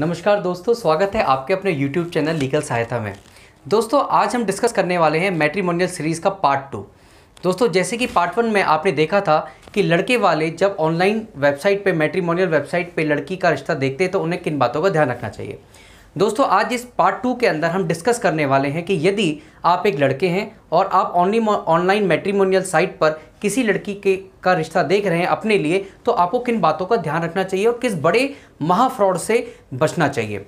नमस्कार दोस्तों स्वागत है आपके अपने YouTube चैनल लीगल सहायता में दोस्तों आज हम डिस्कस करने वाले हैं मैट्रीमोनियल सीरीज़ का पार्ट टू दोस्तों जैसे कि पार्ट वन में आपने देखा था कि लड़के वाले जब ऑनलाइन वेबसाइट पे मैट्रीमोनियल वेबसाइट पे लड़की का रिश्ता देखते हैं तो उन्हें किन बातों का ध्यान रखना चाहिए दोस्तों आज इस पार्ट टू के अंदर हम डिस्कस करने वाले हैं कि यदि आप एक लड़के हैं और आप ऑनली ऑनलाइन मेट्रीमोनियल साइट पर किसी लड़की के का रिश्ता देख रहे हैं अपने लिए तो आपको किन बातों का ध्यान रखना चाहिए और किस बड़े महाफ्रॉड से बचना चाहिए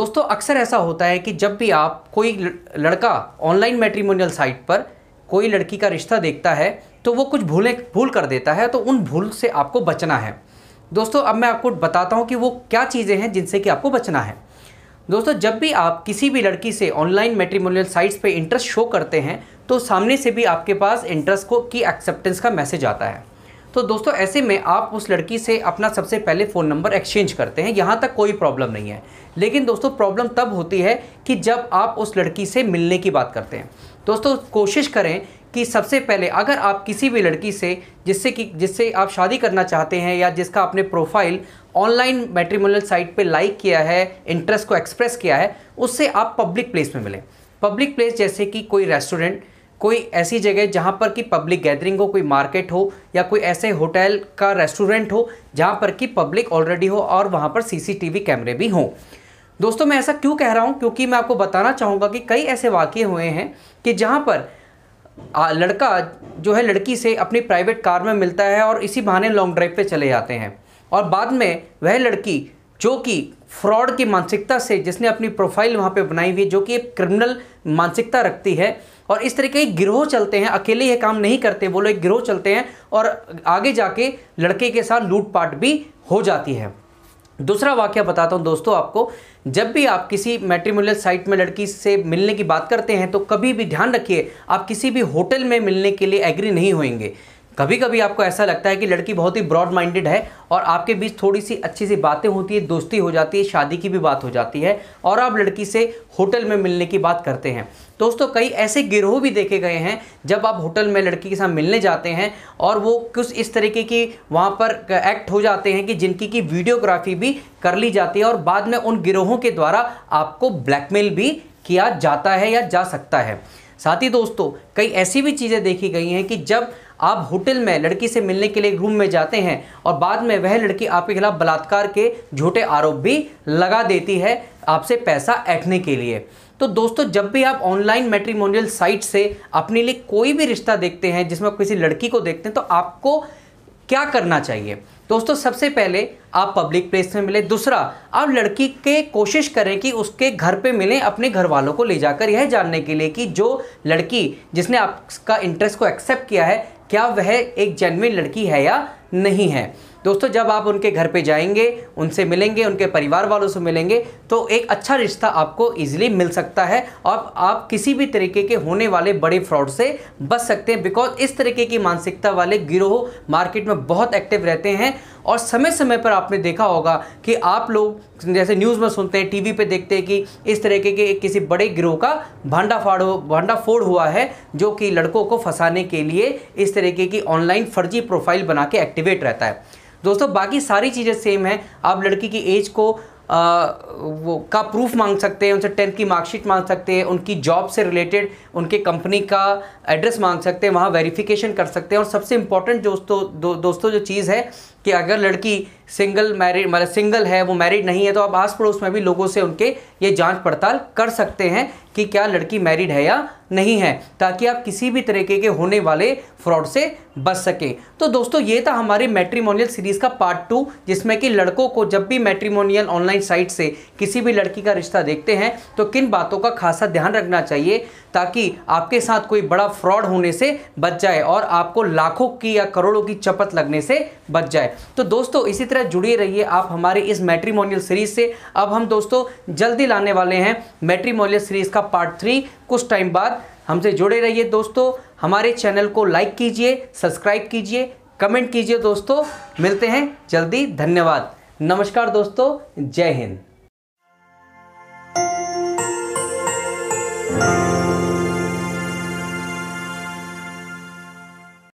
दोस्तों अक्सर ऐसा होता है कि जब भी आप कोई लड़का ऑनलाइन मेट्रीमोनियल साइट पर कोई लड़की का रिश्ता देखता है तो वो कुछ भूलें भूल कर देता है तो उन भूल से आपको बचना है दोस्तों अब मैं आपको बताता हूँ कि वो क्या चीज़ें हैं जिनसे कि आपको बचना है दोस्तों जब भी आप किसी भी लड़की से ऑनलाइन मेट्रीमोनियल साइट्स पे इंटरेस्ट शो करते हैं तो सामने से भी आपके पास इंटरेस्ट को की एक्सेप्टेंस का मैसेज आता है तो दोस्तों ऐसे में आप उस लड़की से अपना सबसे पहले फ़ोन नंबर एक्सचेंज करते हैं यहाँ तक कोई प्रॉब्लम नहीं है लेकिन दोस्तों प्रॉब्लम तब होती है कि जब आप उस लड़की से मिलने की बात करते हैं दोस्तों कोशिश करें कि सबसे पहले अगर आप किसी भी लड़की से जिससे कि जिससे आप शादी करना चाहते हैं या जिसका आपने प्रोफाइल ऑनलाइन मेट्रीमोनल साइट पे लाइक किया है इंटरेस्ट को एक्सप्रेस किया है उससे आप पब्लिक प्लेस में मिलें पब्लिक प्लेस जैसे कि कोई रेस्टोरेंट कोई ऐसी जगह जहाँ पर कि पब्लिक गैदरिंग हो कोई मार्केट हो या कोई ऐसे होटल का रेस्टोरेंट हो जहाँ पर कि पब्लिक ऑलरेडी हो और वहाँ पर सीसीटीवी कैमरे भी हों दोस्तों मैं ऐसा क्यों कह रहा हूँ क्योंकि मैं आपको बताना चाहूँगा कि कई ऐसे वाक्य हुए हैं कि जहाँ पर आ, लड़का जो है लड़की से अपनी प्राइवेट कार में मिलता है और इसी बहाने लॉन्ग ड्राइव पे चले जाते हैं और बाद में वह लड़की जो कि फ्रॉड की मानसिकता से जिसने अपनी प्रोफाइल वहाँ पे बनाई हुई जो कि एक क्रिमिनल मानसिकता रखती है और इस तरीके के गिरोह चलते हैं अकेले ये काम नहीं करते वो लोग गिरोह चलते हैं और आगे जाके लड़के के साथ लूटपाट भी हो जाती है दूसरा वाक्य बताता हूँ दोस्तों आपको जब भी आप किसी मेट्रीमोनियल साइट में लड़की से मिलने की बात करते हैं तो कभी भी ध्यान रखिए आप किसी भी होटल में मिलने के लिए एग्री नहीं होंगे कभी कभी आपको ऐसा लगता है कि लड़की बहुत ही ब्रॉड माइंडेड है और आपके बीच थोड़ी सी अच्छी सी बातें होती है दोस्ती हो जाती है शादी की भी बात हो जाती है और आप लड़की से होटल में मिलने की बात करते हैं दोस्तों कई ऐसे गिरोह भी देखे गए हैं जब आप होटल में लड़की के साथ मिलने जाते हैं और वो कुछ इस तरीके की वहाँ पर एक्ट हो जाते हैं कि जिनकी की वीडियोग्राफी भी कर ली जाती है और बाद में उन गिरोहों के द्वारा आपको ब्लैकमेल भी किया जाता है या जा सकता है साथ ही दोस्तों कई ऐसी भी चीज़ें देखी गई हैं कि जब आप होटल में लड़की से मिलने के लिए रूम में जाते हैं और बाद में वह लड़की आपके खिलाफ बलात्कार के झूठे आरोप भी लगा देती है आपसे पैसा ऐठने के लिए तो दोस्तों जब भी आप ऑनलाइन मेट्रीमोनियल साइट से अपने लिए कोई भी रिश्ता देखते हैं जिसमें आप किसी लड़की को देखते हैं तो आपको क्या करना चाहिए दोस्तों सबसे पहले आप पब्लिक प्लेस में मिले दूसरा आप लड़की के कोशिश करें कि उसके घर पे मिलें अपने घर वालों को ले जाकर यह जानने के लिए कि जो लड़की जिसने आपका इंटरेस्ट को एक्सेप्ट किया है क्या वह एक जेनविन लड़की है या नहीं है दोस्तों जब आप उनके घर पे जाएंगे उनसे मिलेंगे उनके परिवार वालों से मिलेंगे तो एक अच्छा रिश्ता आपको इजीली मिल सकता है और आप किसी भी तरीके के होने वाले बड़े फ्रॉड से बच सकते हैं बिकॉज इस तरीके की मानसिकता वाले गिरोह मार्केट में बहुत एक्टिव रहते हैं और समय समय पर आपने देखा होगा कि आप लोग जैसे न्यूज़ में सुनते हैं टीवी पे देखते हैं कि इस तरीके के किसी बड़े गिरोह का भांडाफाड़ हो फोड़ हुआ है जो कि लड़कों को फंसाने के लिए इस तरीके की ऑनलाइन फर्जी प्रोफाइल बना के एक्टिवेट रहता है दोस्तों बाकी सारी चीज़ें सेम है आप लड़की की एज को आ, वो का प्रूफ मांग सकते हैं उनसे टेंथ की मार्कशीट मांग सकते हैं उनकी जॉब से रिलेटेड उनके कंपनी का एड्रेस मांग सकते हैं वहाँ वेरिफिकेशन कर सकते हैं और सबसे इम्पॉर्टेंट दोस्तों दो, दोस्तों जो चीज़ है कि अगर लड़की सिंगल मैरिड मतलब सिंगल है वो मैरिड नहीं है तो आप आस पड़ोस में भी लोगों से उनके ये जांच पड़ताल कर सकते हैं कि क्या लड़की मैरिड है या नहीं है ताकि आप किसी भी तरीके के होने वाले फ्रॉड से बच सकें तो दोस्तों ये था हमारे मैट्रीमोनियल सीरीज़ का पार्ट टू जिसमें कि लड़कों को जब भी मैट्रीमोनियल ऑनलाइन साइट से किसी भी लड़की का रिश्ता देखते हैं तो किन बातों का खासा ध्यान रखना चाहिए ताकि आपके साथ कोई बड़ा फ्रॉड होने से बच जाए और आपको लाखों की या करोड़ों की चपत लगने से बच जाए तो दोस्तों इसी तरह जुड़ी रहिए आप हमारे इस मैट्रीमोनियल सीरीज से अब हम दोस्तों जल्दी लाने वाले हैं मैट्रीमोनियल सीरीज का पार्ट थ्री कुछ टाइम बाद हमसे जुड़े रहिए दोस्तों हमारे चैनल को लाइक कीजिए सब्सक्राइब कीजिए कमेंट कीजिए दोस्तों मिलते हैं जल्दी धन्यवाद नमस्कार दोस्तों जय हिंद